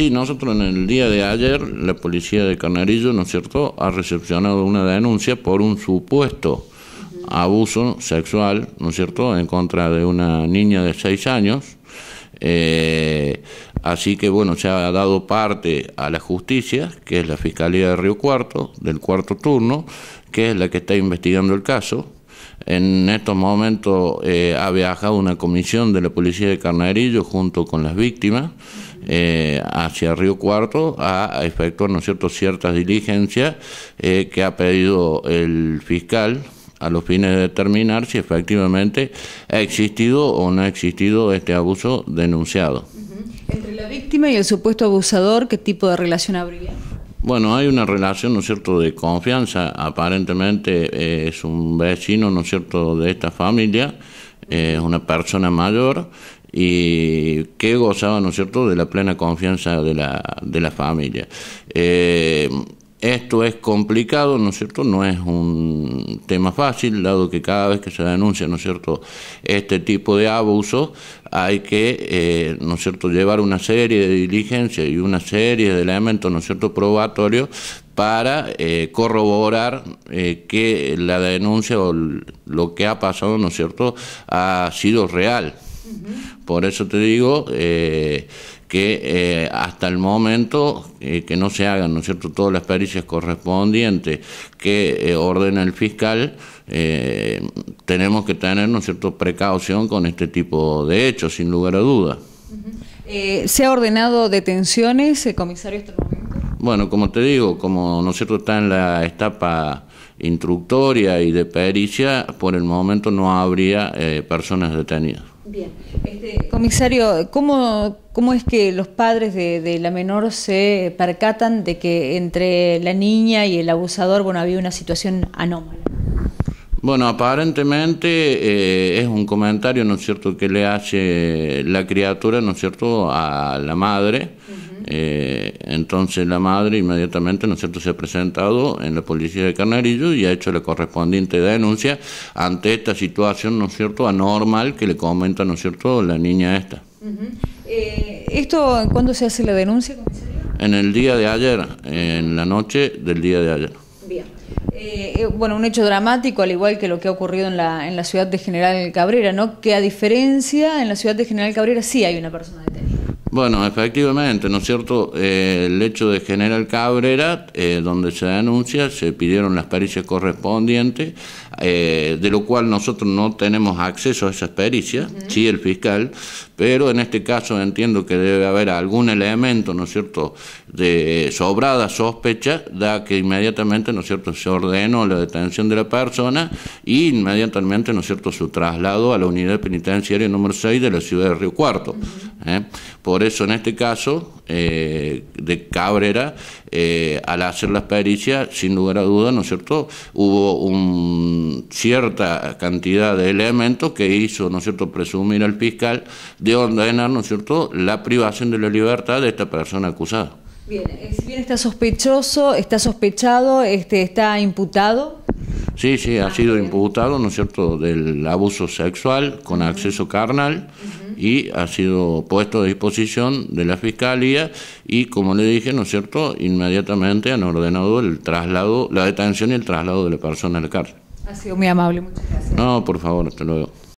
Sí, nosotros en el día de ayer, la policía de Carnarillo, ¿no es cierto?, ha recepcionado una denuncia por un supuesto abuso sexual, ¿no es cierto?, en contra de una niña de seis años. Eh, así que bueno, se ha dado parte a la justicia, que es la Fiscalía de Río Cuarto, del cuarto turno, que es la que está investigando el caso. En estos momentos eh, ha viajado una comisión de la Policía de Carnarillo junto con las víctimas. Eh, hacia Río Cuarto a, efectuar ¿no cierto? ciertas diligencias eh, que ha pedido el fiscal a los fines de determinar si efectivamente ha existido o no ha existido este abuso denunciado. Entre la víctima y el supuesto abusador, ¿qué tipo de relación habría? Bueno, hay una relación, ¿no cierto?, de confianza. Aparentemente eh, es un vecino, ¿no cierto?, de esta familia, es una persona mayor y que gozaba, ¿no es cierto?, de la plena confianza de la, de la familia. Eh, esto es complicado, ¿no es cierto? No es un tema fácil, dado que cada vez que se denuncia, ¿no es cierto?, este tipo de abuso, hay que, eh, ¿no es cierto?, llevar una serie de diligencias y una serie de elementos, ¿no es cierto?, probatorios para eh, corroborar que la denuncia o lo que ha pasado, ¿no es cierto?, ha sido real. Por eso te digo eh, que eh, hasta el momento eh, que no se hagan, ¿no cierto?, todas las pericias correspondientes que ordena el fiscal, tenemos que tener, cierto?, precaución con este tipo de hechos, sin lugar a duda. ¿Se ha ordenado detenciones, comisario, Bueno, como te digo, como, ¿no está en la etapa instructoria y de pericia, por el momento no habría personas detenidas. Bien. Este, comisario, ¿cómo, es que los padres de, la menor se percatan de que entre la niña y el abusador bueno, había una situación anómala? Bueno, aparentemente eh, es un comentario, ¿no cierto?, que le hace la criatura, ¿no es cierto?, a la madre. Eh, entonces la madre inmediatamente, ¿no es cierto?, se ha presentado en la policía de Carnarillo y ha hecho la correspondiente denuncia ante esta situación, ¿no es cierto?, anormal que le comenta, ¿no es cierto?, la niña esta. Eh, ¿Esto cuándo se hace la denuncia, En el día de ayer, en la noche del día de ayer. Bien. Eh, eh, bueno, un hecho dramático, al igual que lo que ha ocurrido en la, en la ciudad de General Cabrera, ¿no? Que a diferencia, en la ciudad de General Cabrera sí hay una persona detenida. Bueno, efectivamente, ¿no es cierto? Eh, el hecho de General Cabrera, eh, donde se denuncia, se pidieron las pericias correspondientes, eh, de lo cual nosotros no tenemos acceso a esas pericias, sí el fiscal, pero en este caso entiendo que debe haber algún elemento, ¿no es cierto?, de sobrada sospecha, da que inmediatamente, ¿no es cierto?, se ordenó la detención de la persona y inmediatamente, ¿no es cierto?, su traslado a la unidad penitenciaria número 6 de la ciudad de Río Cuarto. ¿eh? Por eso en este caso eh, de Cabrera, eh, al hacer las pericias, sin lugar a dudas, ¿no cierto?, hubo una cierta cantidad de elementos que hizo, ¿no cierto?, presumir al fiscal de ordenar, ¿no cierto?, la privación de la libertad de esta persona acusada. Bien, si bien está sospechoso, está sospechado, este, está imputado. Sí, sí, ha ah, sido imputado, ¿no es cierto?, del abuso sexual con acceso carnal y ha sido puesto a disposición de la Fiscalía y, como le dije, ¿no es cierto?, inmediatamente han ordenado el traslado, la detención y el traslado de la persona al la cárcel. Ha sido muy amable, muchas gracias. No, por favor, hasta luego.